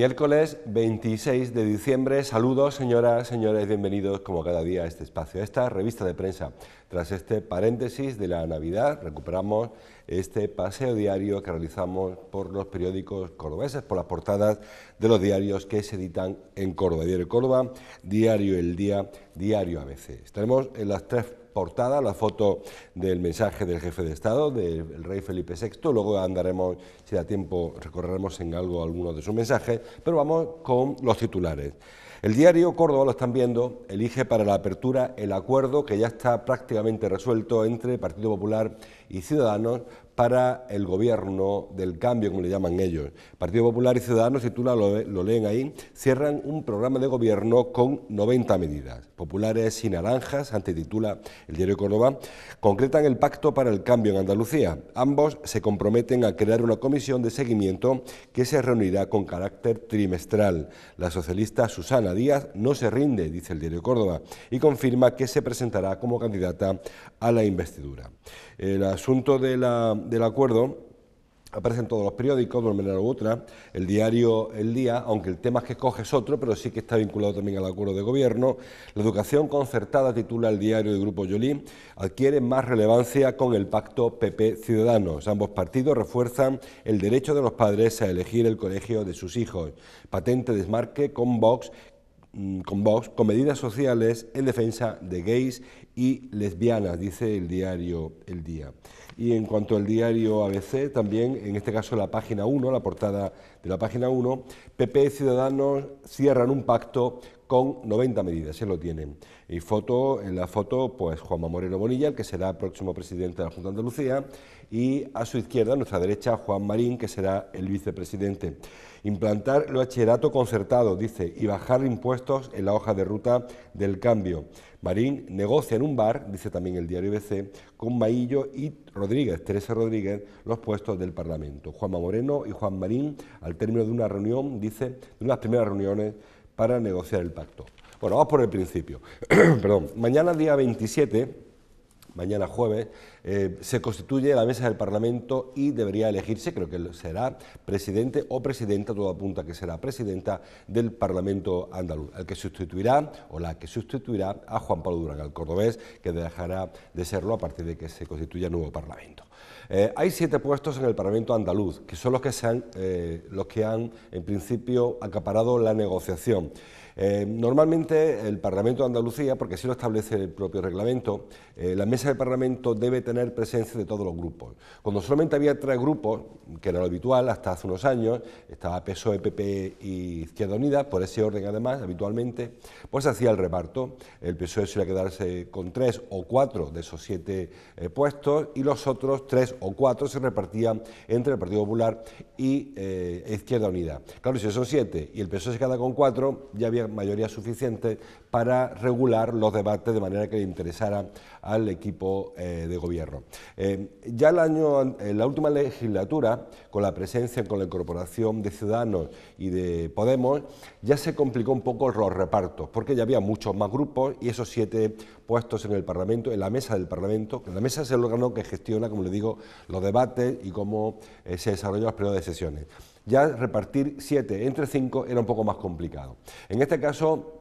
Miércoles 26 de diciembre, saludos señoras, señores, bienvenidos como cada día a este espacio, a esta revista de prensa. Tras este paréntesis de la Navidad, recuperamos este paseo diario que realizamos por los periódicos cordobeses, por las portadas de los diarios que se editan en Córdoba. Diario Córdoba, Diario El Día, Diario ABC. Estaremos en las tres portada, la foto del mensaje del jefe de Estado, del rey Felipe VI. Luego andaremos, si da tiempo, recorreremos en algo alguno de sus mensajes, pero vamos con los titulares. El diario Córdoba, lo están viendo, elige para la apertura el acuerdo que ya está prácticamente resuelto entre Partido Popular y Ciudadanos para el gobierno del cambio, como le llaman ellos. Partido Popular y Ciudadanos, si tú lo, leen ahí, cierran un programa de gobierno con 90 medidas. Populares y naranjas, antititula el diario Córdoba, concretan el pacto para el cambio en Andalucía. Ambos se comprometen a crear una comisión de seguimiento que se reunirá con carácter trimestral. La socialista Susana Díaz no se rinde, dice el diario Córdoba, y confirma que se presentará como candidata a la investidura. El asunto de la del acuerdo aparecen todos los periódicos, de una manera u otra, el diario El Día, aunque el tema que escoge es otro, pero sí que está vinculado también al acuerdo de gobierno. La educación concertada, titula el diario de Grupo Yolí, adquiere más relevancia con el pacto PP-Ciudadanos. Ambos partidos refuerzan el derecho de los padres a elegir el colegio de sus hijos. Patente desmarque con Vox, mm, con Vox, con medidas sociales en defensa de gays y lesbianas, dice el diario El Día. Y en cuanto al diario ABC, también, en este caso la página 1, la portada de la página 1, PP y Ciudadanos cierran un pacto con 90 medidas, se lo tienen. Y foto, en la foto, pues Juanma Moreno Bonilla, el que será próximo presidente de la Junta de Andalucía, y a su izquierda, a nuestra derecha, Juan Marín, que será el vicepresidente. Implantar el bachillerato concertado, dice, y bajar impuestos en la hoja de ruta del cambio. Marín negocia en un bar, dice también el diario IBC, con Maillo y Rodríguez, Teresa Rodríguez, los puestos del Parlamento. Juanma Moreno y Juan Marín, al término de una reunión, dice, de unas primeras reuniones para negociar el pacto. Bueno, vamos por el principio. Perdón, mañana día 27 mañana jueves, eh, se constituye la mesa del Parlamento y debería elegirse, creo que será presidente o presidenta, todo apunta que será presidenta del Parlamento andaluz, el que sustituirá o la que sustituirá a Juan Pablo Durán, cordobés, que dejará de serlo a partir de que se constituya el nuevo Parlamento. Eh, hay siete puestos en el Parlamento andaluz, que son los que, sean eh, los que han, en principio, acaparado la negociación. Eh, normalmente el Parlamento de Andalucía, porque así lo establece el propio reglamento, eh, la mesa del Parlamento debe tener presencia de todos los grupos. Cuando solamente había tres grupos, que era lo habitual hasta hace unos años, estaba PSOE, PP y Izquierda Unida, por ese orden además, habitualmente, pues hacía el reparto. El PSOE solía quedarse con tres o cuatro de esos siete eh, puestos y los otros tres o cuatro se repartían entre el Partido Popular y Izquierda Unida. Claro, si son siete y el PSOE se queda con cuatro, ya había mayoría suficiente para regular los debates de manera que le interesara al equipo eh, de gobierno. Eh, ya el año, en la última legislatura, con la presencia, con la incorporación de Ciudadanos y de Podemos, ya se complicó un poco los repartos, porque ya había muchos más grupos y esos siete puestos en el Parlamento, en la mesa del Parlamento, la mesa es el órgano que gestiona, como le digo, los debates y cómo eh, se desarrollan las periodos de sesiones. Ya repartir siete entre cinco era un poco más complicado. En este caso,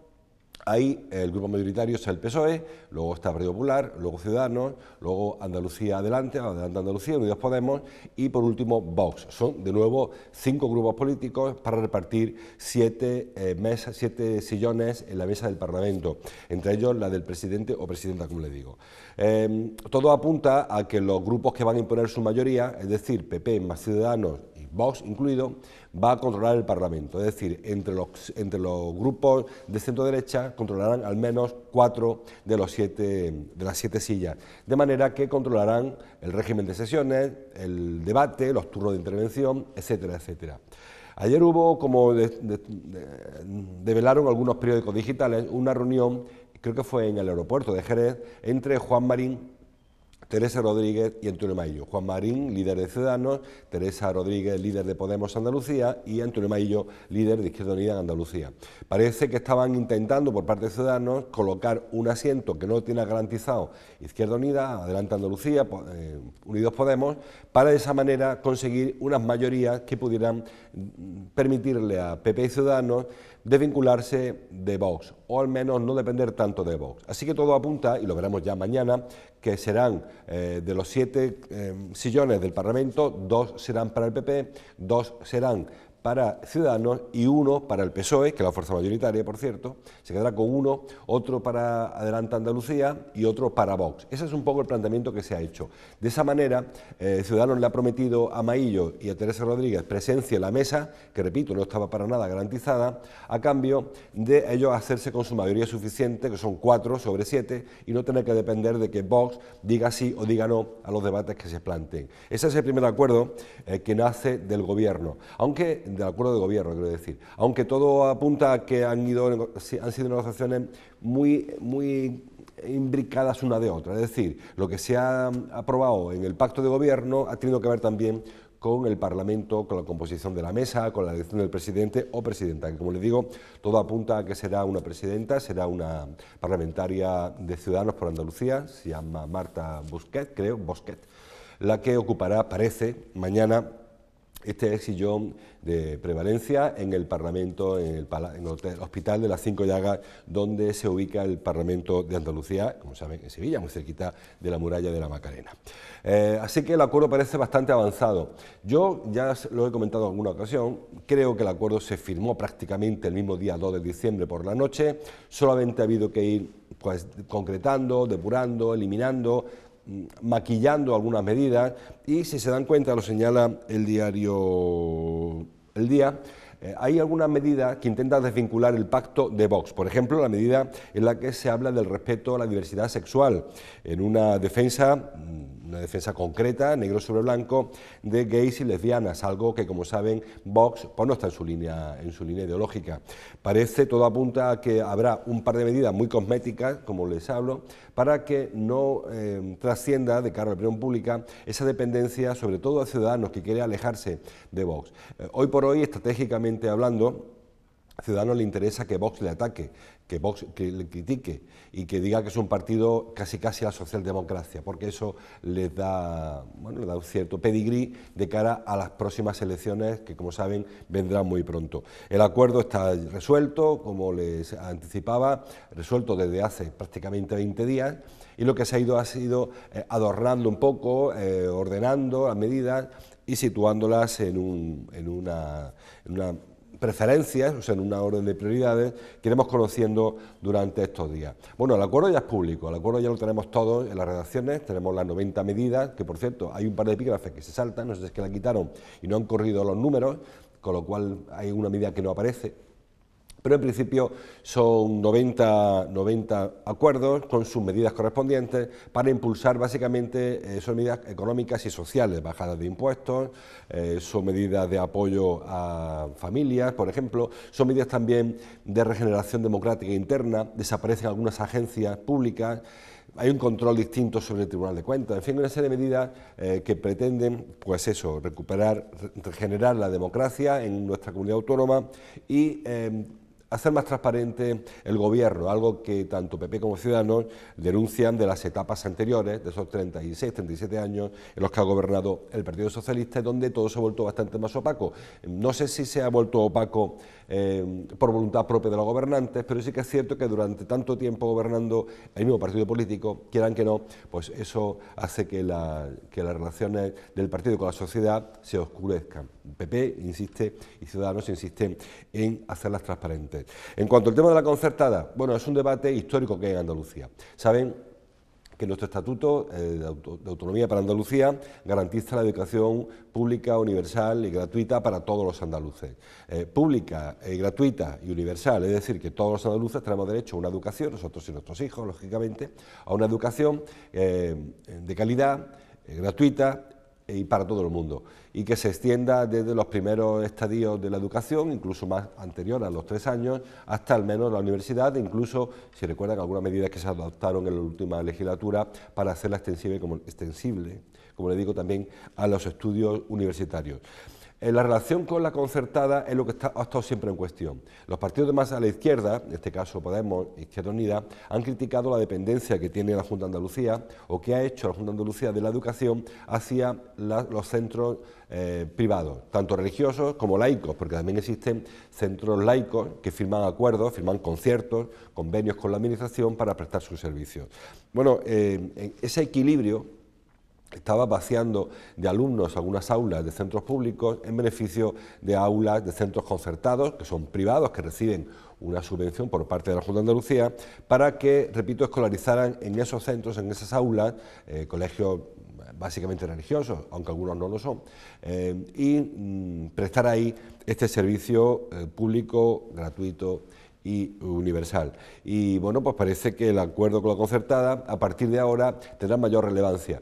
Ahí el grupo mayoritario es el PSOE, luego está el Partido Popular, luego Ciudadanos, luego Andalucía Adelante, Adelante Andalucía, Unidos Podemos y por último Vox. Son de nuevo cinco grupos políticos para repartir siete eh, mesas, siete sillones en la mesa del Parlamento, entre ellos la del presidente o presidenta, como le digo. Em, todo apunta a que los grupos que van a imponer su mayoría, es decir, PP más Ciudadanos Vox incluido, va a controlar el Parlamento. Es decir, entre los, entre los grupos de centro-derecha controlarán al menos cuatro de, los siete, de las siete sillas, de manera que controlarán el régimen de sesiones, el debate, los turnos de intervención, etcétera, etcétera. Ayer hubo, como develaron algunos periódicos digitales, una reunión, creo que fue en el aeropuerto de Jerez, entre Juan Marín Teresa Rodríguez y Antonio Maillo. Juan Marín, líder de Ciudadanos, Teresa Rodríguez, líder de Podemos Andalucía y Antonio Maillo, líder de Izquierda Unida en Andalucía. Parece que estaban intentando por parte de Ciudadanos colocar un asiento que no tiene garantizado Izquierda Unida, Adelante Andalucía, eh, Unidos Podemos, para de esa manera conseguir unas mayorías que pudieran mm, permitirle a PP y Ciudadanos de vincularse de Vox, o al menos no depender tanto de Vox. Así que todo apunta, y lo veremos ya mañana, que serán eh, de los siete eh, sillones del Parlamento, dos serán para el PP, dos serán para Ciudadanos y uno para el PSOE, que es la fuerza mayoritaria, por cierto, se quedará con uno, otro para Adelante Andalucía y otro para Vox. Ese es un poco el planteamiento que se ha hecho. De esa manera, eh, Ciudadanos le ha prometido a Maillo y a Teresa Rodríguez presencia en la mesa, que repito, no estaba para nada garantizada, a cambio de ellos hacerse con su mayoría suficiente, que son cuatro sobre siete, y no tener que depender de que Vox diga sí o diga no a los debates que se planteen. Ese es el primer acuerdo eh, que nace del Gobierno. Aunque del acuerdo de gobierno, quiero decir. Aunque todo apunta a que han, sido negociaciones muy, muy imbricadas una de otra. Es decir, lo que se ha aprobado en el pacto de gobierno ha tenido que ver también con el Parlamento, con la composición de la mesa, con la elección del presidente o presidenta, que como les digo, todo apunta a que será una presidenta, será una parlamentaria de Ciudadanos por Andalucía, se llama Marta Busquet, creo, Bosquet, la que ocupará, parece, mañana este es sillón de prevalencia en el Parlamento, en el, Hospital de las Cinco Llagas, donde se ubica el Parlamento de Andalucía, como saben, en Sevilla, muy cerquita de la muralla de la Macarena. Eh, así que el acuerdo parece bastante avanzado. Yo ya lo he comentado en alguna ocasión, creo que el acuerdo se firmó prácticamente el mismo día 2 de diciembre por la noche, solamente ha habido que ir pues, concretando, depurando, eliminando maquillando algunas medidas y si se dan cuenta, lo señala el diario El Día, eh, hay algunas medidas que intentan desvincular el pacto de Vox. Por ejemplo, la medida en la que se habla del respeto a la diversidad sexual, en una defensa mm, una defensa concreta, negro sobre blanco, de gays y lesbianas, algo que como saben Vox pues no está en su línea, en su línea ideológica. Parece, todo apunta a que habrá un par de medidas muy cosméticas, como les hablo, para que no em, trascienda de cara a la opinión pública esa dependencia, sobre todo a ciudadanos que quiere alejarse de Vox. Eh, hoy por hoy, estratégicamente hablando, a Ciudadanos le interesa que Vox le ataque, que que le critique y que diga que es un partido casi casi a la socialdemocracia, porque eso les da, un cierto pedigrí de cara a las próximas elecciones que, como saben, vendrán muy pronto. El acuerdo está resuelto, como les anticipaba, resuelto desde hace prácticamente 20 días, y lo que se ha ido ha sido eh, adornando un poco, eh, ordenando las medidas y situándolas en, un, en una preferencias, o sea, en una orden de prioridades que iremos conociendo durante estos días. Bueno, el acuerdo ya es público, el acuerdo ya lo tenemos todos en las redacciones, tenemos las 90 medidas, que por cierto, hay un par de epígrafes que se saltan, no sé si es que la quitaron y no han corrido los números, con lo cual hay una medida que no aparece, pero en principio son 90, 90 acuerdos con sus medidas correspondientes para impulsar básicamente eh, son medidas económicas y sociales, bajadas de impuestos, eh, son medidas de apoyo a familias, por ejemplo, son medidas también de regeneración democrática interna, desaparecen algunas agencias públicas hay un control distinto sobre el Tribunal de Cuentas, en fin, una serie de medidas eh, que pretenden, pues eso, recuperar, regenerar la democracia en nuestra comunidad autónoma y hacer más transparente el gobierno, algo que tanto PP como Ciudadanos denuncian de las etapas anteriores, de esos 36, 37 años en los que ha gobernado el Partido Socialista, donde todo se ha vuelto bastante más opaco. No sé si se ha vuelto opaco eh, por voluntad propia de los gobernantes, pero sí que es cierto que durante tanto tiempo gobernando el mismo partido político, quieran que no, pues eso hace que, la, las relaciones del partido con la sociedad se oscurezcan. PP insiste y Ciudadanos insisten en hacerlas transparentes. En cuanto al tema de la concertada, bueno, es un debate histórico que hay en Andalucía. Saben que nuestro Estatuto eh, de Autonomía para Andalucía garantiza la educación pública, universal y gratuita para todos los andaluces. Eh, pública, y eh, gratuita y universal, es decir, que todos los andaluces tenemos derecho a una educación, nosotros y nuestros hijos, lógicamente, a una educación de calidad, gratuita eh, y para todo el mundo, y que se extienda desde los primeros estadios de la educación, incluso más anterior a los tres años, hasta al menos la universidad, e incluso, si recuerdan, algunas medidas que se adoptaron en la última legislatura para hacerla extensible, como, extensible, como le digo también, a los estudios universitarios la relación con la concertada es lo que está, ha estado siempre en cuestión. Los partidos de más a la izquierda, en este caso Podemos, Izquierda Unida, han criticado la dependencia que tiene la Junta de Andalucía o que ha hecho la Junta de Andalucía de la educación hacia los centros eh, privados, tanto religiosos como laicos, porque también existen centros laicos que firman acuerdos, firman conciertos, convenios con la Administración para prestar sus servicios. Bueno, eh, ese equilibrio estaba vaciando de alumnos algunas aulas de centros públicos en beneficio de aulas de centros concertados, que son privados, que reciben una subvención por parte de la Junta de Andalucía, para que, repito, escolarizaran en esos centros, en esas aulas, eh, colegios básicamente religiosos, aunque algunos no lo son, eh, y mm, prestar ahí este servicio eh, público gratuito y universal. Y bueno, pues parece que el acuerdo con la concertada, a partir de ahora, tendrá mayor relevancia.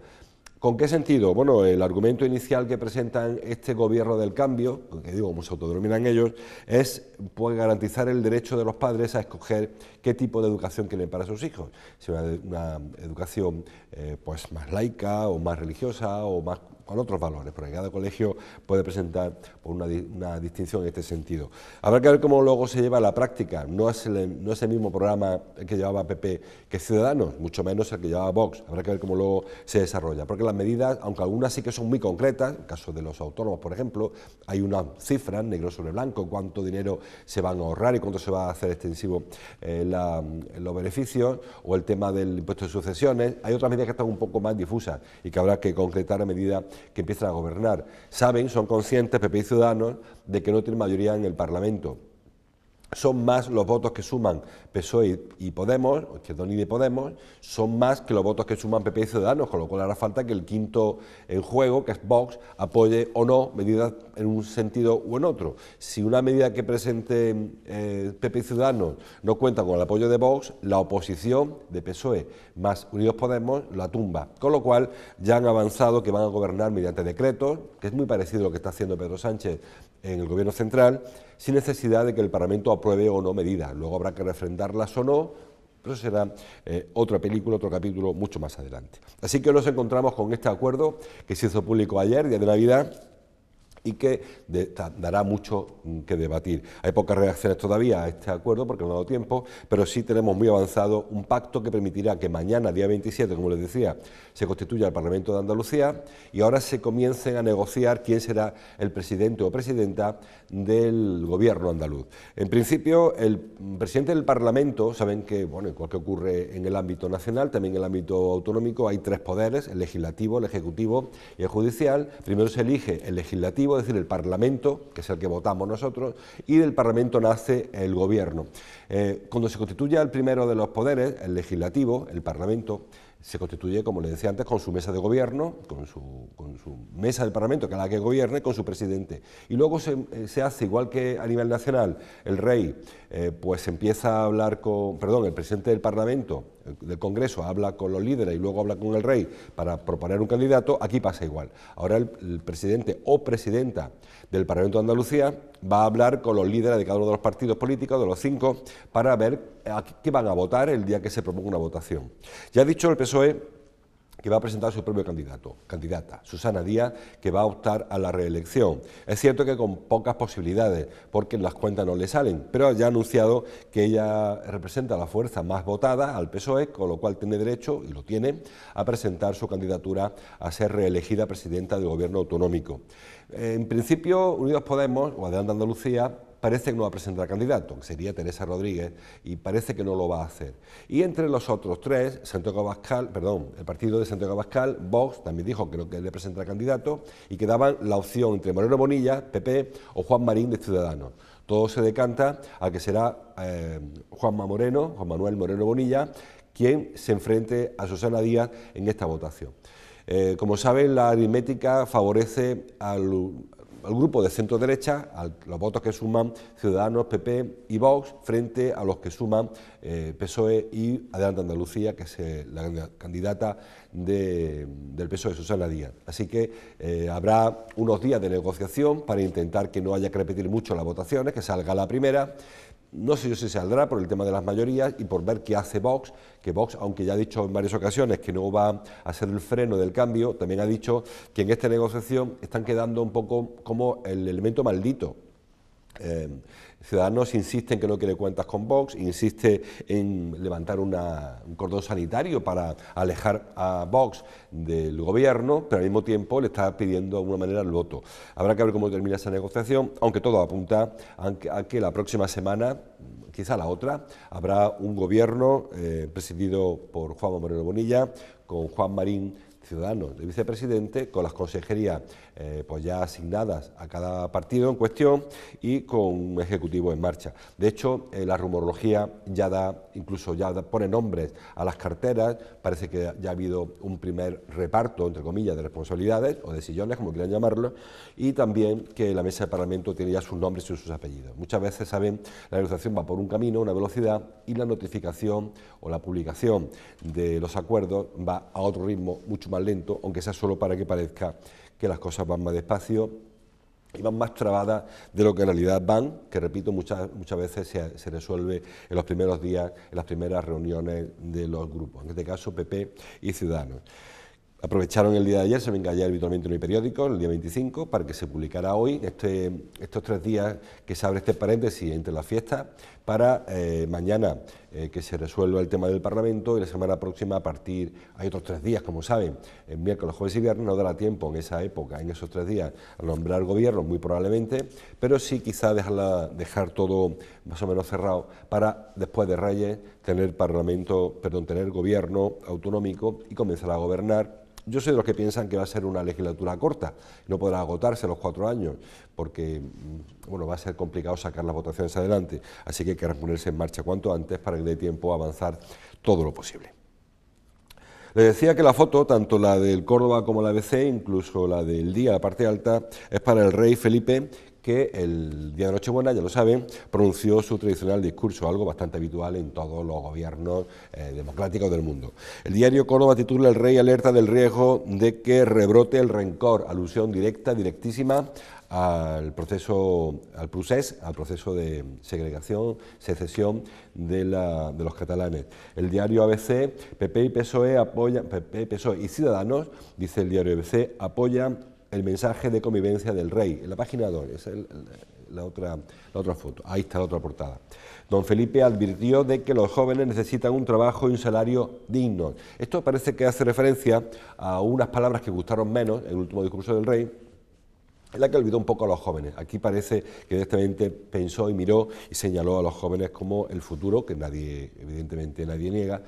¿Con qué sentido? Bueno, el argumento inicial que presentan este gobierno del cambio, que digo, como se autodenominan ellos, es puede garantizar el derecho de los padres a escoger qué tipo de educación quieren para sus hijos, si una, una educación eh, pues más laica o más religiosa o más con otros valores, porque cada colegio puede presentar una, distinción en este sentido. Habrá que ver cómo luego se lleva a la práctica, no es, el, no es el mismo programa que llevaba PP que Ciudadanos, mucho menos el que llevaba Vox, habrá que ver cómo luego se desarrolla, porque las medidas, aunque algunas sí que son muy concretas, en el caso de los autónomos, por ejemplo, hay una cifra, negro sobre blanco, cuánto dinero se van a ahorrar y cuánto se va a hacer extensivo eh, la los beneficios o el tema del impuesto de sucesiones. Hay otras medidas que están un poco más difusas y que habrá que concretar a medida que empiezan a gobernar. Saben, son conscientes, PP y Ciudadanos, de que no tienen mayoría en el Parlamento son más los votos que suman PSOE y Podemos, Izquierda Unida y Podemos, son más que los votos que suman PP y Ciudadanos, con lo cual hará falta que el quinto en juego, que es Vox, apoye o no medidas en un sentido u en otro. Si una medida que presente eh, PP y Ciudadanos no cuenta con el apoyo de Vox, la oposición de PSOE más Unidos Podemos la tumba, con lo cual ya han avanzado que van a gobernar mediante decretos, que es muy parecido a lo que está haciendo Pedro Sánchez en el Gobierno Central, sin necesidad de que el Parlamento apruebe o no medidas. Luego habrá que refrendarlas o no, pero eso será eh, otra película, otro capítulo mucho más adelante. Así que nos encontramos con este acuerdo que se hizo público ayer, día de Navidad y que dará mucho mm, que debatir. Hay pocas reacciones todavía a este acuerdo porque no ha dado tiempo, pero sí tenemos muy avanzado un pacto que permitirá que mañana, día 27, como les decía, se constituya el Parlamento de Andalucía y ahora se comiencen a negociar quién será el presidente o presidenta del gobierno andaluz. En principio, el presidente del Parlamento, saben que, bueno, igual que ocurre en el ámbito nacional, también en el ámbito autonómico hay tres poderes, el legislativo, el ejecutivo y el judicial. Primero se elige el legislativo, es decir, el Parlamento, que es el que votamos nosotros, y del Parlamento nace el Gobierno. Eh, cuando se constituye el primero de los poderes, el legislativo, el Parlamento, se constituye, como le decía antes, con su mesa de gobierno, con su, mesa del Parlamento, que es la que gobierne, con su presidente. Y luego se eh, hace, igual que a nivel nacional, el rey, eh, pues empieza a hablar con, perdón, el presidente del Parlamento, eh, del Congreso, habla con los líderes y luego habla con el rey para proponer un candidato, aquí pasa igual. Ahora el, presidente o presidenta del Parlamento de Andalucía va a hablar con los líderes de cada uno de los partidos políticos, de los cinco, para ver a qué van a votar el día que se proponga una votación. Ya ha dicho el PSOE que va a presentar su propio candidato, candidata, Susana Díaz, que va a optar a la reelección. Es cierto que con pocas posibilidades, porque las cuentas no le salen, pero ya ha anunciado que ella representa la fuerza más votada al PSOE, con lo cual tiene derecho, y lo tiene, a presentar su candidatura a ser reelegida presidenta del Gobierno autonómico. Eh, en principio, Unidos Podemos, o Adelante Andalucía, parece que no va a presentar candidato, que sería Teresa Rodríguez, y parece que no lo va a hacer. Y entre los otros tres, Santiago perdón, el partido de Santiago Abascal, Vox, también dijo que no quería presentar candidato, y quedaban la opción entre Moreno Bonilla, PP, o Juan Marín de Ciudadanos. Todo se decanta a que será eh, Juanma Moreno, Juan Manuel Moreno Bonilla, quien se enfrente a Susana Díaz en esta votación. Eh, como saben, la aritmética favorece al, al grupo de centro derecha, a los votos que suman Ciudadanos, PP y Vox, frente a los que suman eh, PSOE y Adelante Andalucía, que es eh, la candidata del PSOE, Susana Díaz. Así que eh, habrá unos días de negociación para intentar que no haya que repetir mucho las votaciones, que salga la primera. No sé yo si saldrá por el tema de las mayorías y por ver qué hace Vox, que Vox, aunque ya ha dicho en varias ocasiones que no va a ser el freno del cambio, también ha dicho que en esta negociación están quedando un poco como el elemento maldito, eh, Ciudadanos insiste en que no quiere cuentas con Vox, insiste en levantar un cordón sanitario para alejar a Vox del gobierno, pero al mismo tiempo le está pidiendo de alguna manera el voto. Habrá que ver cómo termina esa negociación, aunque todo apunta a que la próxima semana, quizá la otra, habrá un gobierno eh, presidido por Juan Moreno Bonilla, con Juan Marín ciudadano de vicepresidente, con las consejerías eh, pues ya asignadas a cada partido en cuestión y con un ejecutivo en marcha. De hecho, eh, la rumorología ya da, incluso ya pone nombres a las carteras, parece que ya ha habido un primer reparto, entre comillas, de responsabilidades o de sillones, como quieran llamarlo, y también que la mesa de Parlamento tiene ya sus nombres y sus apellidos. Muchas veces, saben, la negociación va por un camino, una velocidad, y la notificación o la publicación de los acuerdos va a otro ritmo mucho más lento, aunque sea solo para que parezca que las cosas van más despacio y van más trabadas de lo que en realidad van, que repito, muchas, muchas veces se, resuelve en los primeros días, en las primeras reuniones de los grupos, en este caso PP y Ciudadanos. Aprovecharon el día de ayer, se venga ayer habitualmente en el periódico, el día 25, para que se publicara hoy, este, estos tres días que se abre este paréntesis entre las fiestas, para eh, mañana eh, que se resuelva el tema del Parlamento y la semana próxima a partir, hay otros tres días, como saben, el miércoles, jueves y viernes, no dará tiempo en esa época, en esos tres días, a nombrar gobierno, muy probablemente, pero sí quizá dejarla, dejar todo más o menos cerrado para después de Reyes tener Parlamento, perdón, tener gobierno autonómico y comenzar a gobernar yo soy de los que piensan que va a ser una legislatura corta, no podrá agotarse los cuatro años, porque mm, bueno, va a ser complicado sacar las votaciones adelante, así que hay que ponerse en marcha cuanto antes para que dé tiempo a avanzar todo lo posible. Les decía que la foto, tanto la del Córdoba como la C, incluso la del día, la parte alta, es para el rey Felipe, que el día de Nochebuena, ya lo saben, pronunció su tradicional discurso, algo bastante habitual en todos los gobiernos eh, democráticos del mundo. El diario Córdoba titula El rey alerta del riesgo de que rebrote el rencor, alusión directa, directísima al proceso, al procés, al proceso de segregación, secesión de, los catalanes. El diario ABC, PP y PSOE apoyan, PP, PSOE y Ciudadanos, dice el diario ABC, apoyan el mensaje de convivencia del rey, en la página 2, es la, otra, la otra foto, ahí está la otra portada. Don Felipe advirtió de que los jóvenes necesitan un trabajo y un salario digno. Esto parece que hace referencia a unas palabras que gustaron menos en el último discurso del rey, en la que olvidó un poco a los jóvenes. Aquí parece que directamente pensó y miró y señaló a los jóvenes como el futuro, que nadie, evidentemente nadie niega,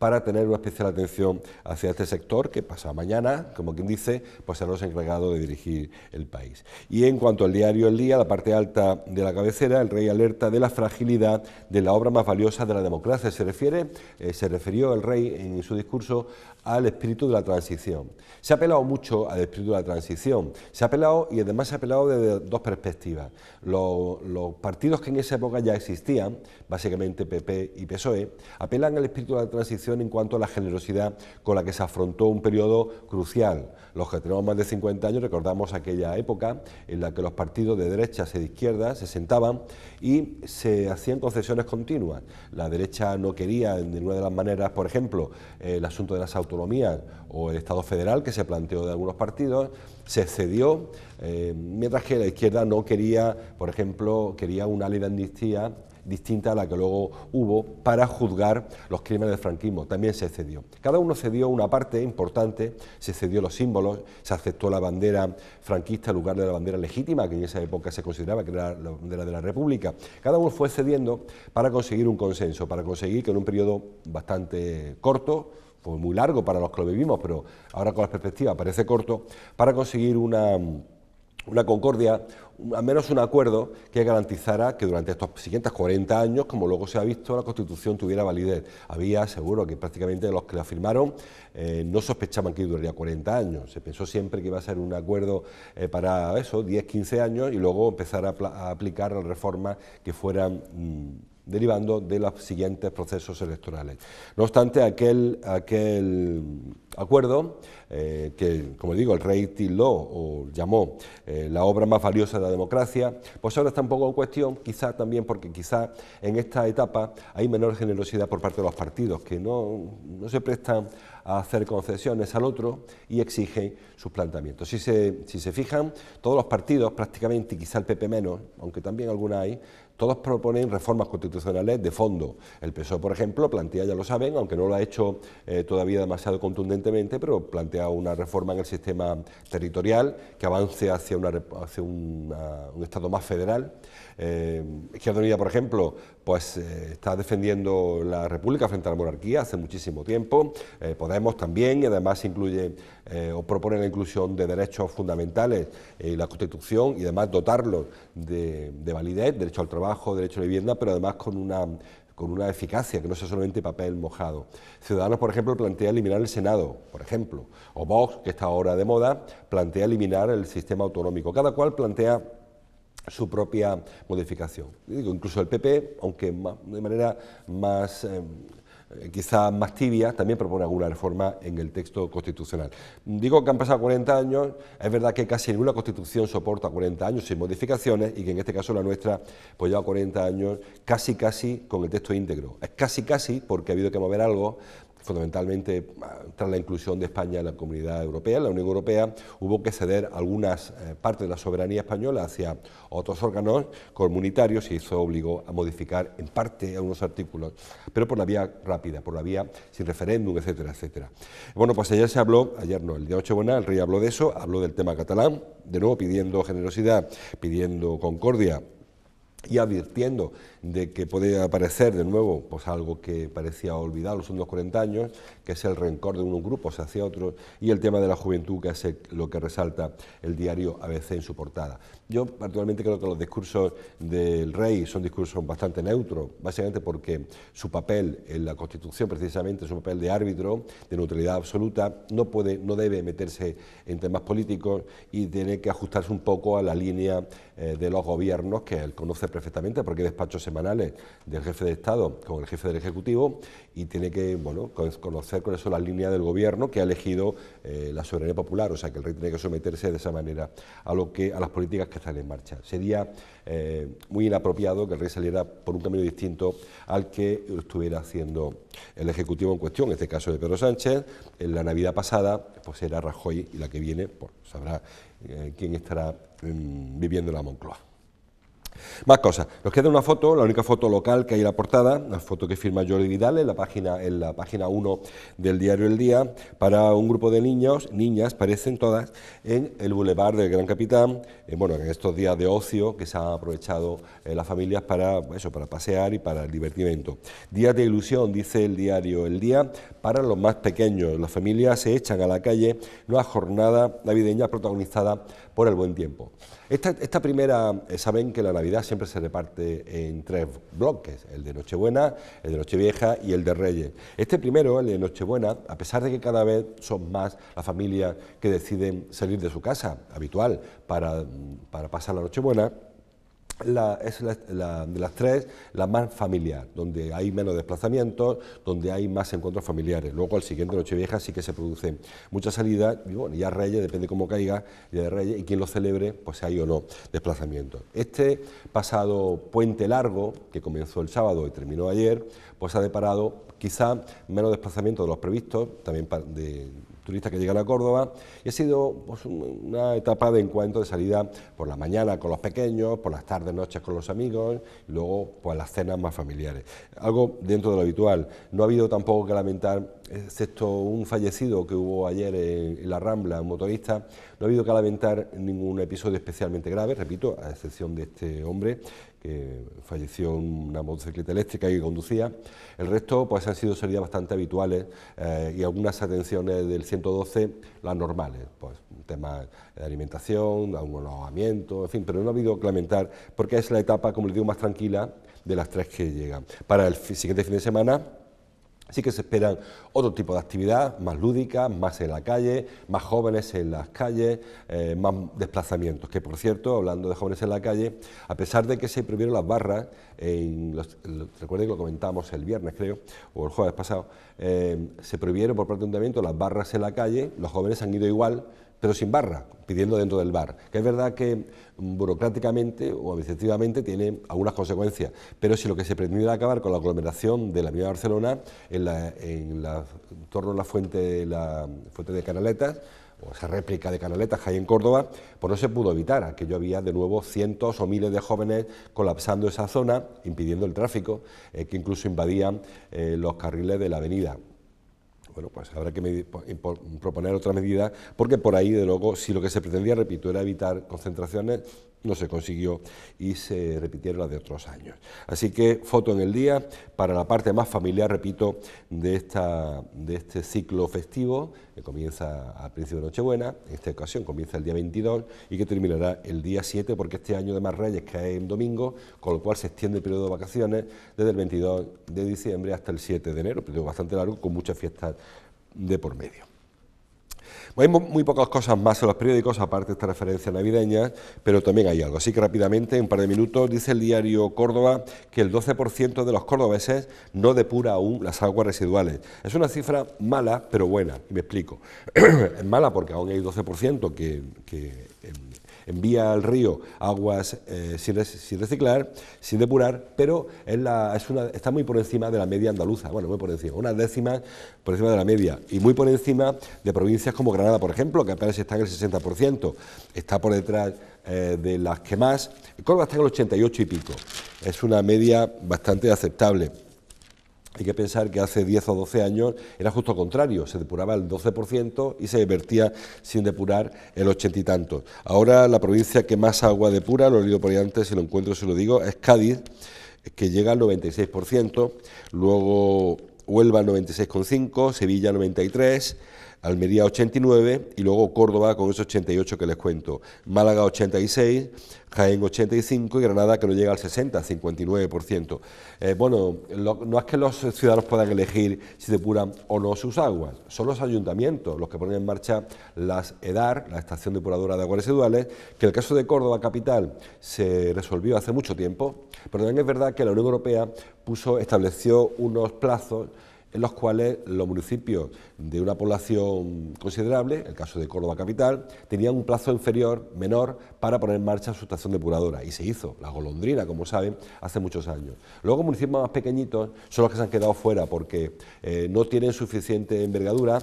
para tener una especial atención hacia este sector que pasa mañana, como quien dice, pues será los encargados de dirigir el país. Y en cuanto al diario El Día, la parte alta de la cabecera, el rey alerta de la fragilidad de la obra más valiosa de la democracia. Se refiere, eh, se refirió el rey en su discurso al espíritu de la transición. Se ha apelado mucho al espíritu de la transición. Se ha apelado y además se ha apelado desde dos perspectivas. los partidos que en esa época ya existían, básicamente PP y PSOE, apelan al espíritu de la transición en cuanto a la generosidad con la que se afrontó un periodo crucial. Los que tenemos más de 50 años recordamos aquella época en la que los partidos de derechas y de izquierdas se sentaban y se hacían concesiones continuas. La derecha no quería de ninguna de las maneras, por ejemplo, el asunto de las autonomías o el Estado federal que se planteó de algunos partidos, se cedió, eh, mientras que la izquierda no quería, por ejemplo, quería una ley de amnistía distinta a la que luego hubo para juzgar los crímenes del franquismo. También se cedió. Cada uno cedió una parte importante, se cedió los símbolos, se aceptó la bandera franquista en lugar de la bandera legítima, que en esa época se consideraba que era la bandera de la República. Cada uno fue cediendo para conseguir un consenso, para conseguir que en un periodo bastante corto, fue muy largo para los que lo vivimos, pero ahora con la perspectiva parece corto, para conseguir una una concordia, al menos un acuerdo que garantizara que durante estos siguientes 40 años, como luego se ha visto, la Constitución tuviera validez. Había, seguro, que prácticamente los que la firmaron eh, no sospechaban que duraría 40 años. Se pensó siempre que iba a ser un acuerdo eh, para eso, 10, 15 años, y luego empezar a, aplicar aplicar reformas que fueran... Mm, derivando de los siguientes procesos electorales. No obstante, aquel, aquel acuerdo, eh, que como digo, el rey tildó o llamó eh, la obra más valiosa de la democracia, pues ahora está un poco en cuestión, quizá también porque quizá en esta etapa hay menor generosidad por parte de los partidos, que no, no se prestan a hacer concesiones al otro y exigen sus planteamientos. Si se, si se fijan, todos los partidos, prácticamente, quizá el PP menos, aunque también alguna hay, todos proponen reformas constitucionales de fondo. El PSOE, por ejemplo, plantea, ya lo saben, aunque no lo ha hecho eh, todavía demasiado contundentemente, pero plantea una reforma en el sistema territorial que avance hacia, un Estado más federal. Eh, Izquierda Unida, por ejemplo, pues eh, está defendiendo la República frente a la monarquía hace muchísimo tiempo. Eh, Podemos también, y además incluye o propone la inclusión de derechos fundamentales en la Constitución y además dotarlos de, validez, derecho al trabajo, derecho a la vivienda, pero además con una con una eficacia, que no sea solamente papel mojado. Ciudadanos, por ejemplo, plantea eliminar el Senado, por ejemplo, o Vox, que está ahora de moda, plantea eliminar el sistema autonómico. Cada cual plantea su propia modificación. Digo, incluso el PP, aunque de manera más... Em, eh, quizá más tibia, también propone alguna reforma en el texto constitucional. Digo que han pasado 40 años, es verdad que casi ninguna constitución soporta 40 años sin modificaciones y que en este caso la nuestra pues lleva 40 años casi casi con el texto íntegro. Es casi casi porque ha habido que mover algo fundamentalmente ah, tras la inclusión de España en la Comunidad Europea, en la Unión Europea, hubo que ceder algunas eh, partes de la soberanía española hacia otros órganos comunitarios y hizo obligó a modificar en parte algunos artículos, pero por la vía rápida, por la vía sin referéndum, etcétera, etcétera. Bueno, pues ayer se habló, ayer no, el día 8 buena, el rey habló de eso, habló del tema catalán, de nuevo pidiendo generosidad, pidiendo concordia y advirtiendo de que puede aparecer de nuevo pues algo que parecía olvidado los unos 40 años, que es el rencor de unos grupos hacia otros y el tema de la juventud, que es lo que resalta el diario ABC en su portada. Yo particularmente creo que los discursos del rey son discursos bastante neutros, básicamente porque su papel en la Constitución, precisamente su papel de árbitro, de neutralidad absoluta, no puede, no debe meterse en temas políticos y tiene que ajustarse un poco a la línea eh, de los gobiernos que él conoce perfectamente, porque hay despachos semanales del jefe de Estado con el jefe del Ejecutivo y tiene que bueno, pues, conocer con eso las líneas del gobierno que ha elegido eh, la soberanía popular, o sea que el rey tiene que someterse de esa manera a, lo que, a las políticas que están en marcha. Sería eh, muy inapropiado que el rey saliera por un camino distinto al que estuviera haciendo el Ejecutivo en cuestión, en este caso de Pedro Sánchez, en la Navidad pasada pues era Rajoy y la que viene pues, sabrá eh, quién estará mm, viviendo en la Moncloa. Más cosas. Nos queda una foto, la única foto local que hay en la portada, la foto que firma Jordi Vidal en la página, en la página 1 del diario El Día, para un grupo de niños, niñas, parecen todas, en el Boulevard del Gran Capitán, en, bueno, en estos días de ocio que se han aprovechado eh, las familias para, eso, para pasear y para el divertimento. Días de ilusión, dice el diario El Día, para los más pequeños. Las familias se echan a la calle, una jornada navideña protagonizada por el buen tiempo. Esta, primera, eh, saben que la Navidad siempre se reparte en tres bloques, el de Nochebuena, el de Nochevieja y el de Reyes. Este primero, el de Nochebuena, a pesar de que cada vez son más las familias que deciden salir de su casa habitual para, mm, para pasar la Nochebuena, la, es la, de las tres la más familiar, donde hay menos desplazamientos, donde hay más encuentros familiares. Luego al siguiente Nochevieja sí que se producen muchas salidas y bueno, ya Reyes, depende cómo caiga, ya de Reyes y quien lo celebre, pues hay o no desplazamientos. Este pasado puente largo, que comenzó el sábado y terminó ayer, pues ha deparado quizá menos desplazamientos de los previstos, también de turistas que llegan a Córdoba y ha sido pues, una etapa de encuentro, de salida por la mañana con los pequeños, por las tardes, noches con los amigos y luego pues las cenas más familiares. Algo dentro de lo habitual. No ha habido tampoco que lamentar, excepto un fallecido que hubo ayer en la Rambla, un motorista, no ha habido que lamentar ningún episodio especialmente grave, repito, a excepción de este hombre que falleció una motocicleta eléctrica que conducía. El resto pues han sido salidas bastante habituales eh, y algunas atenciones del 112 las normales, pues tema de alimentación, algún alojamiento, en fin, pero no ha habido que lamentar porque es la etapa, como le digo, más tranquila de las tres que llegan. Para el siguiente fin de semana Así que se esperan otro tipo de actividad, más lúdica, más en la calle, más jóvenes en las calles, eh, más desplazamientos. Que por cierto, hablando de jóvenes en la calle, a pesar de que se prohibieron las barras, en los, recuerden que lo comentamos el viernes creo, o el jueves pasado, eh, se prohibieron por parte del ayuntamiento las barras en la calle, los jóvenes han ido igual pero sin barra, pidiendo dentro del bar. Que es verdad que burocráticamente o administrativamente tiene algunas consecuencias, pero si lo que se pretendía era acabar con la aglomeración de la avenida Barcelona en, torno a la fuente, de la de Canaletas, o esa réplica de Canaletas que hay en Córdoba, pues no se pudo evitar. Aquello había de nuevo cientos o miles de jóvenes colapsando esa zona, impidiendo el tráfico, eh, que incluso invadían eh, los carriles de la avenida bueno, pues habrá que proponer otra medida, porque por ahí, de luego, si lo que se pretendía, repito, era evitar concentraciones, no se consiguió y se repitieron las de otros años. Así que foto en el día para la parte más familiar, repito, de, esta, de este ciclo festivo que comienza a principio de Nochebuena, en esta ocasión comienza el día 22 y que terminará el día 7 porque este año de Más Reyes cae en domingo, con lo cual se extiende el periodo de vacaciones desde el 22 de diciembre hasta el 7 de enero, periodo bastante largo con muchas fiestas de por medio. Hay muy pocas cosas más en los periódicos, aparte de esta referencia navideña, pero también hay algo. Así que rápidamente, en un par de minutos, dice el diario Córdoba que el 12% de los cordobeses no depura aún las aguas residuales. Es una cifra mala, pero buena, y me explico. es mala porque aún hay 12% que envía al río aguas eh, sin, reciclar, sin depurar, pero es la, es una, está muy por encima de la media andaluza, bueno, muy por encima, una décima por encima de la media, y muy por encima de provincias como Granada, por ejemplo, que apenas está en el 60%, está por detrás eh, de las que más, Córdoba está en el 88 y pico, es una media bastante aceptable. Hay que pensar que hace 10 o 12 años era justo contrario, se depuraba el 12% y se vertía sin depurar el 80 y tantos. Ahora la provincia que más agua depura, lo he leído por ahí antes, si lo encuentro se lo digo, es Cádiz, que llega al 96%, luego Huelva 96,5, Sevilla 93, Almería 89 y luego Córdoba con esos 88 que les cuento, Málaga 86, Jaén 85 y Granada que no llega al 60, 59%. Eh, bueno, no es que los ciudadanos puedan elegir si depuran o no sus aguas, son los ayuntamientos los que ponen en marcha las EDAR, la Estación Depuradora de Aguas Residuales, que en el caso de Córdoba Capital se resolvió hace mucho tiempo, pero también es verdad que la Unión Europea puso, estableció unos plazos en los cuales los municipios de una población considerable, el caso de Córdoba Capital, tenían un plazo inferior, menor, para poner en marcha su estación depuradora. Y se hizo, la golondrina, como saben, hace muchos años. Luego, municipios más pequeñitos son los que se han quedado fuera porque eh, no tienen suficiente envergadura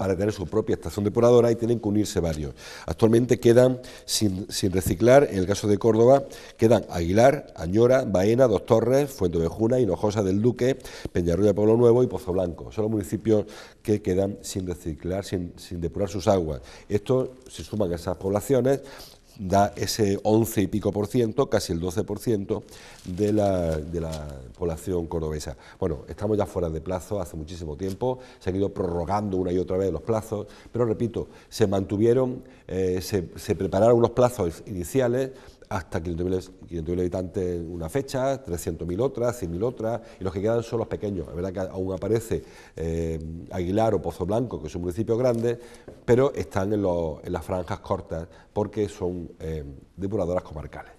para tener su propia estación depuradora y tienen que unirse varios. Actualmente quedan sin, reciclar, en el caso de Córdoba, quedan Aguilar, Añora, Baena, Dos Torres, Fuentevejuna, Hinojosa del Duque, Peñarroya, Pueblo Nuevo y Pozo Blanco. Son los municipios que quedan sin reciclar, sin, sin depurar sus aguas. Esto se suman a esas poblaciones, da ese 11 y pico por ciento, casi el 12 por ciento de la, de la población cordobesa. Bueno, estamos ya fuera de plazo hace muchísimo tiempo, se han ido prorrogando una y otra vez los plazos, pero repito, se mantuvieron, eh, se, prepararon los plazos iniciales hasta 500.000 habitantes una fecha, 300.000 otras, 100.000 otras, y los que quedan son los pequeños. Es verdad que aún aparece eh, Aguilar o Pozo Blanco, que es un municipio grande, pero están en, las franjas cortas porque son eh, depuradoras comarcales.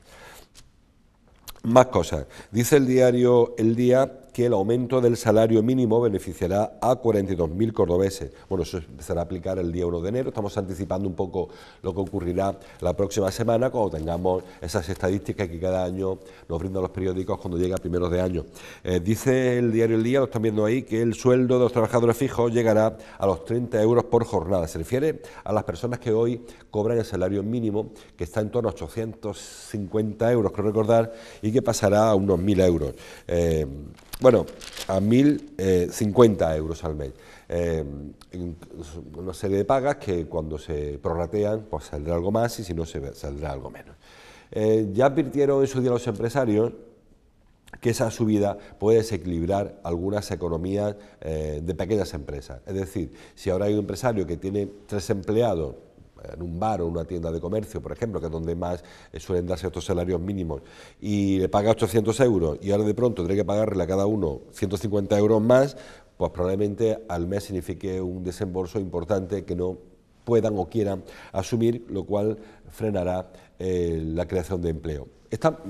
Más cosas. Dice el diario El Día que el aumento del salario mínimo beneficiará a 42.000 cordobeses. Bueno, eso empezará a aplicar el día 1 de enero. Estamos anticipando un poco lo que ocurrirá la próxima semana cuando tengamos esas estadísticas que cada año nos brindan los periódicos cuando llega a primeros de año. Eh, dice el diario El Día, lo están viendo ahí, que el sueldo de los trabajadores fijos llegará a los 30 euros por jornada. Se refiere a las personas que hoy cobran el salario mínimo, que está en torno a 850 euros, creo recordar, y que pasará a unos 1.000 euros. Eh, bueno, a 1.050 eh, euros al mes. Eh, una serie de pagas que cuando se prorratean pues saldrá algo más y si no se saldrá algo menos. Eh, ya advirtieron en su día los empresarios que esa subida puede desequilibrar algunas economías de pequeñas empresas. Es decir, si ahora hay un empresario que tiene tres empleados en un bar o una tienda de comercio, por ejemplo, que es donde más eh, suelen darse estos salarios mínimos, y le paga 800 euros y ahora de pronto tiene que pagarle a cada uno 150 euros más, pues probablemente al mes signifique un desembolso importante que no puedan o quieran asumir, lo cual frenará eh, la creación de empleo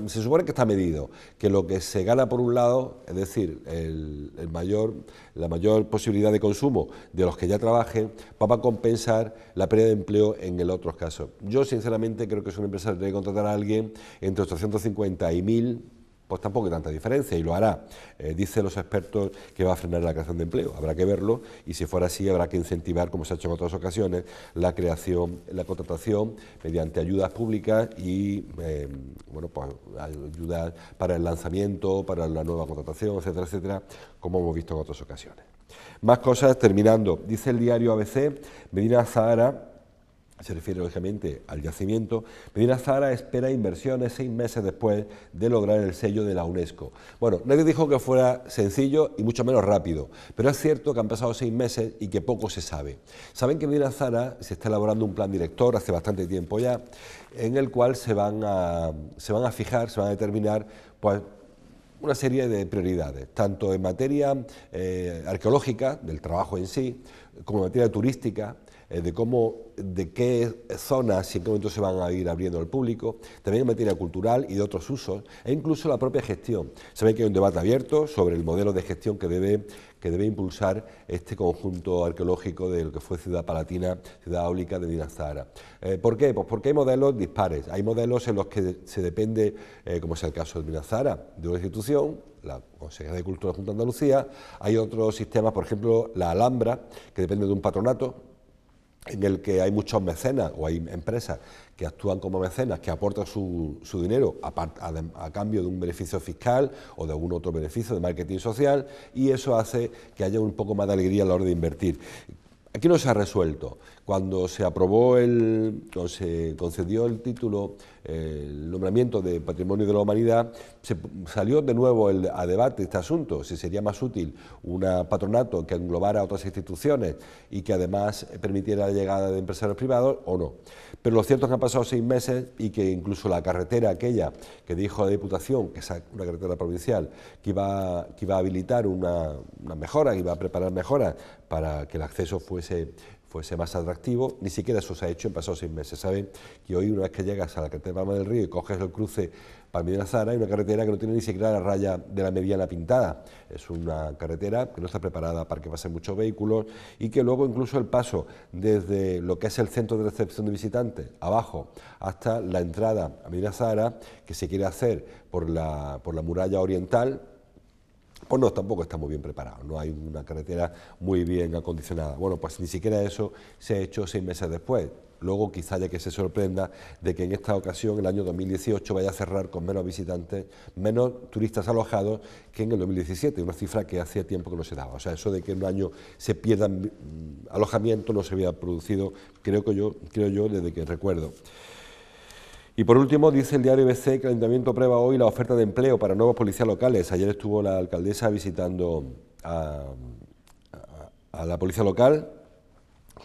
se supone que está medido, que lo que se gana por un lado, es decir, el, mayor, la mayor posibilidad de consumo de los que ya trabajen, va a compensar la pérdida de empleo en el otro caso. Yo, sinceramente, creo que es una empresa que tiene que contratar a alguien entre 850 y 1000 pues tampoco hay tanta diferencia y lo hará. Eh, dicen los expertos que va a frenar la creación de empleo, habrá que verlo y si fuera así habrá que incentivar, como se ha hecho en otras ocasiones, la creación, la contratación mediante ayudas públicas y eh, bueno, pues ayudas para el lanzamiento, para la nueva contratación, etcétera, etcétera, como hemos visto en otras ocasiones. Más cosas terminando. Dice el diario ABC, Medina Zahara se refiere lógicamente al yacimiento, Medina Zara espera inversiones seis meses después de lograr el sello de la UNESCO. Bueno, nadie dijo que fuera sencillo y mucho menos rápido, pero es cierto que han pasado seis meses y que poco se sabe. Saben que Medina Zara se está elaborando un plan director hace bastante tiempo ya, en el cual se van a, se van a fijar, se van a determinar pues, una serie de prioridades, tanto en materia eh, arqueológica, del trabajo en sí, como en materia turística, eh, de cómo, de qué zonas y en qué momento se van a ir abriendo al público, también en materia cultural y de otros usos, e incluso la propia gestión. Se ve que hay un debate abierto sobre el modelo de gestión que debe, que debe impulsar este conjunto arqueológico de lo que fue Ciudad Palatina, Ciudad Áulica de Minas Eh, ¿Por qué? Pues porque hay modelos dispares. Hay modelos en los que se depende, eh, como es el caso de Dinastara, de una institución la Consejería de Cultura Junta de Andalucía, hay otros sistemas, por ejemplo, la Alhambra, que depende de un patronato, en el que hay muchos mecenas o hay empresas que actúan como mecenas, que aportan su, dinero a, a, cambio de un beneficio fiscal o de algún otro beneficio de marketing social y eso hace que haya un poco más de alegría a la hora de invertir. Aquí no se ha resuelto. Cuando se aprobó el, cuando se concedió el título, el nombramiento de Patrimonio de la Humanidad, se salió de nuevo a debate este asunto, si sería más útil un patronato que englobara otras instituciones y que además permitiera la llegada de empresarios privados o no. Pero lo cierto es que han pasado seis meses y que incluso la carretera aquella que dijo la Diputación, que es una carretera provincial, que iba, que iba a habilitar una, mejora, que iba a preparar mejoras para que el acceso fuese fuese más atractivo, ni siquiera eso se ha hecho en pasados seis meses. Saben que hoy una vez que llegas a la carretera Palma del Río y coges el cruce Medina Zara, hay una carretera que no tiene ni siquiera la raya de la mediana pintada. Es una carretera que no está preparada para que pasen muchos vehículos y que luego incluso el paso desde lo que es el centro de recepción de visitantes abajo hasta la entrada a Medina Zara, que se quiere hacer por la, por la muralla oriental, pues no, tampoco estamos bien preparados, no hay una carretera muy bien acondicionada. Bueno, pues ni siquiera eso se ha hecho seis meses después. Luego quizá haya que se sorprenda de que en esta ocasión, el año 2018, vaya a cerrar con menos visitantes, menos turistas alojados que en el 2017, una cifra que hacía tiempo que no se daba. O sea, eso de que en un año se pierdan mm, alojamiento no se había producido, creo que yo, creo yo, desde que recuerdo. Y por último, dice el diario BC que el Ayuntamiento aprueba hoy la oferta de empleo para nuevos policías locales. Ayer estuvo la alcaldesa visitando a, la policía local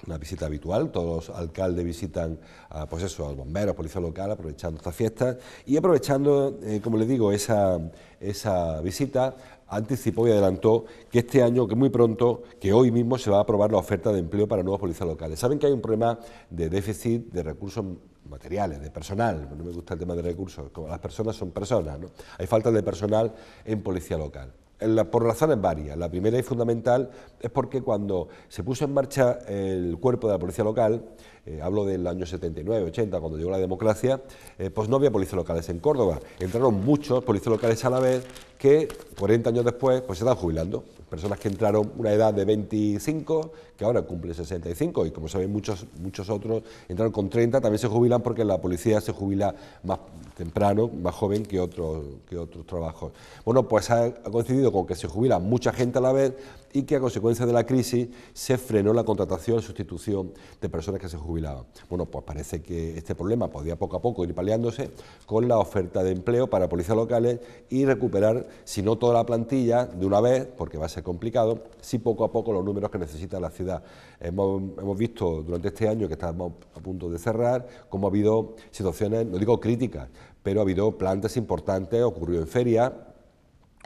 una visita habitual, todos los alcaldes visitan a, pues eso, a los bomberos, policía local, aprovechando estas fiestas y aprovechando, eh, como le digo, esa, esa visita, anticipó y adelantó que este año, que muy pronto, que hoy mismo se va a aprobar la oferta de empleo para nuevos policías locales. Saben que hay un problema de déficit de recursos materiales, de personal, no me gusta el tema de recursos, como las personas son personas, ¿no? hay falta de personal en policía local. por razones varias. La primera y fundamental es porque cuando se puso en marcha el cuerpo de la policía local, eh, hablo del año 79, 80, cuando llegó la democracia, eh, pues no había policías locales en Córdoba. Entraron muchos policías locales a la vez que 40 años después pues se están jubilando. Personas que entraron a una edad de 25, que ahora cumplen 65, y como saben muchos, muchos otros entraron con 30, también se jubilan porque la policía se jubila más temprano, más joven que otros, que otros trabajos. Bueno, pues ha, coincidido con que se jubila mucha gente a la vez y que a consecuencia de la crisis se frenó la contratación y sustitución de personas que se jubilaban. Bueno, pues parece que este problema podía poco a poco ir paliándose con la oferta de empleo para policías locales y recuperar sino si no toda la plantilla de una vez, porque va a ser complicado, sí si poco a poco los números que necesita la ciudad. Hemos, hemos visto durante este año que estamos a punto de cerrar, cómo ha habido situaciones, no digo críticas, pero ha habido plantas importantes, ocurrió en feria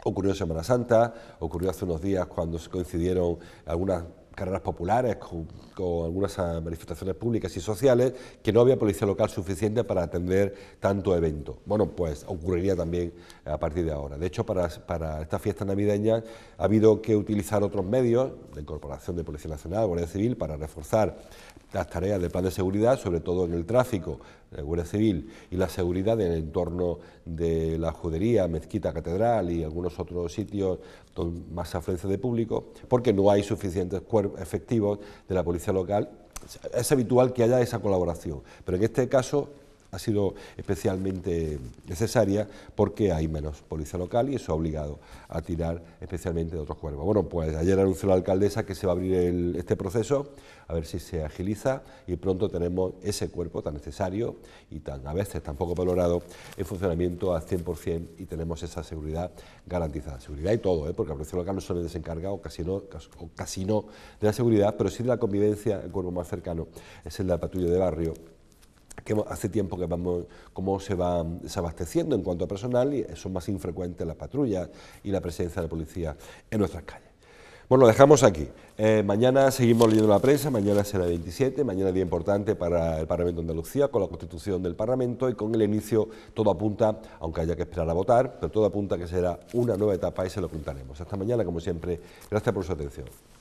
ocurrió en Semana Santa, ocurrió hace unos días cuando se coincidieron algunas carreras populares, con, algunas ah, manifestaciones públicas y sociales, que no había policía local suficiente para atender tanto evento. Bueno, pues ocurriría también a partir de ahora. De hecho, para, esta fiesta navideña ha habido que utilizar otros medios, de incorporación de Policía Nacional, Guardia Civil, para reforzar las tareas de Plan de seguridad, sobre todo en el tráfico, la Guardia Civil y la seguridad en el entorno de la judería, mezquita, catedral y algunos otros sitios con más afluencia de público, porque no hay suficientes cuerpos efectivos de la policía local. Es habitual que haya esa colaboración, pero en este caso ha sido especialmente necesaria porque hay menos policía local y eso ha obligado a tirar especialmente de otros cuerpos. Bueno, pues ayer anunció la alcaldesa que se va a abrir este proceso, a ver si se agiliza y pronto tenemos ese cuerpo tan necesario y tan a veces tan poco valorado en funcionamiento al 100% y tenemos esa seguridad garantizada. Seguridad y todo, ¿eh? porque la policía local no solo se encarga casi, no, o casi no de la seguridad, pero sí de la convivencia, el cuerpo más cercano es el de la patrulla de barrio que hace tiempo que vamos, cómo se va desabasteciendo en cuanto a personal y son más infrecuentes las patrullas y la presencia de policía en nuestras calles. Bueno, lo dejamos aquí. Eh, mañana seguimos leyendo la prensa, mañana será el 27, mañana día importante para el Parlamento de Andalucía, con la constitución del Parlamento y con el inicio, todo apunta, aunque haya que esperar a votar, pero todo apunta que será una nueva etapa y se lo contaremos. Hasta mañana, como siempre, gracias por su atención.